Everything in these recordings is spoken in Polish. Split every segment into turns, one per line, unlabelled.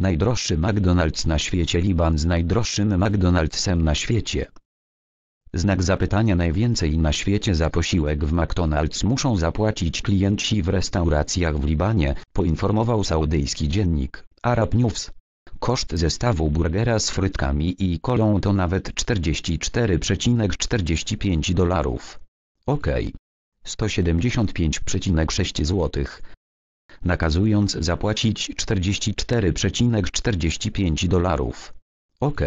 Najdroższy McDonald's na świecie Liban z najdroższym McDonald'sem na świecie. Znak zapytania najwięcej na świecie za posiłek w McDonald's muszą zapłacić klienci w restauracjach w Libanie, poinformował saudyjski dziennik Arab News. Koszt zestawu burgera z frytkami i kolą to nawet 44,45 dolarów. Ok. 175,6 zł, nakazując zapłacić 44,45 dolarów. OK.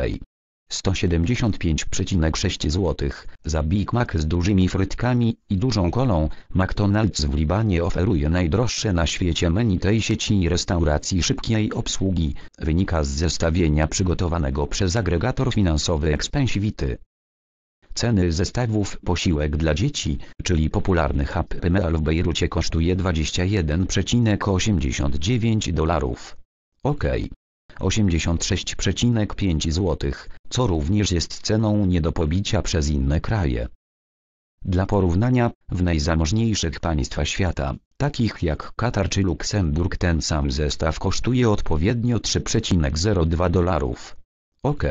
175,6 zł za Big Mac z dużymi frytkami i dużą kolą. McDonald's w Libanie oferuje najdroższe na świecie menu tej sieci restauracji szybkiej obsługi. Wynika z zestawienia przygotowanego przez agregator finansowy Expensivity. Ceny zestawów posiłek dla dzieci, czyli popularny Happy Meal w Bejrucie kosztuje 21,89 dolarów. OK. 86,5 zł, co również jest ceną nie do pobicia przez inne kraje. Dla porównania, w najzamożniejszych państwa świata, takich jak Katar czy Luksemburg ten sam zestaw kosztuje odpowiednio 3,02 dolarów. OK.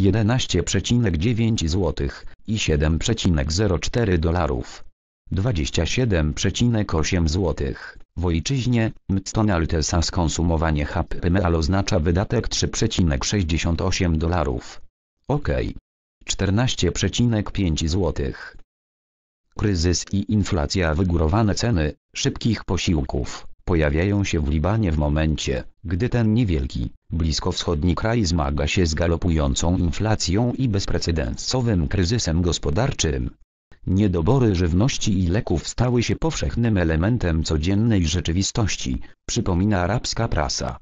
11,9 zł i 7,04 dolarów. 27,8 zł. W ojczyźnie, McDonald'sa skonsumowanie HPML oznacza wydatek 3,68 dolarów. OK. 14,5 zł. Kryzys i inflacja wygórowane ceny szybkich posiłków pojawiają się w Libanie w momencie, gdy ten niewielki, Bliskowschodni kraj zmaga się z galopującą inflacją i bezprecedensowym kryzysem gospodarczym. Niedobory żywności i leków stały się powszechnym elementem codziennej rzeczywistości, przypomina arabska prasa.